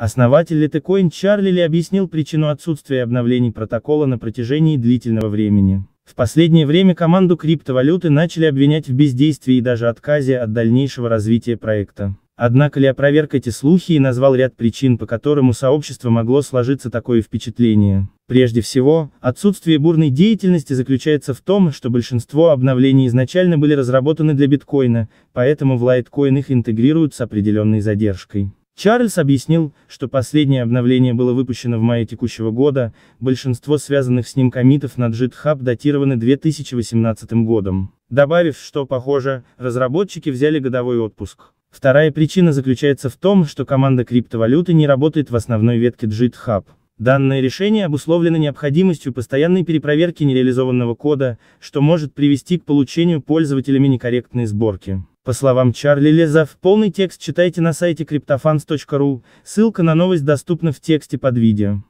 Основатель Litecoin Чарли Ли объяснил причину отсутствия обновлений протокола на протяжении длительного времени. В последнее время команду криптовалюты начали обвинять в бездействии и даже отказе от дальнейшего развития проекта. Однако Ли опроверг эти слухи и назвал ряд причин, по которым у сообщества могло сложиться такое впечатление. Прежде всего, отсутствие бурной деятельности заключается в том, что большинство обновлений изначально были разработаны для биткоина, поэтому в лайткоин их интегрируют с определенной задержкой. Чарльз объяснил, что последнее обновление было выпущено в мае текущего года, большинство связанных с ним комитов на GitHub датированы 2018 годом, добавив, что, похоже, разработчики взяли годовой отпуск. Вторая причина заключается в том, что команда криптовалюты не работает в основной ветке GitHub. Данное решение обусловлено необходимостью постоянной перепроверки нереализованного кода, что может привести к получению пользователями некорректной сборки. По словам Чарли Лезов, полный текст читайте на сайте cryptofans.ru, ссылка на новость доступна в тексте под видео.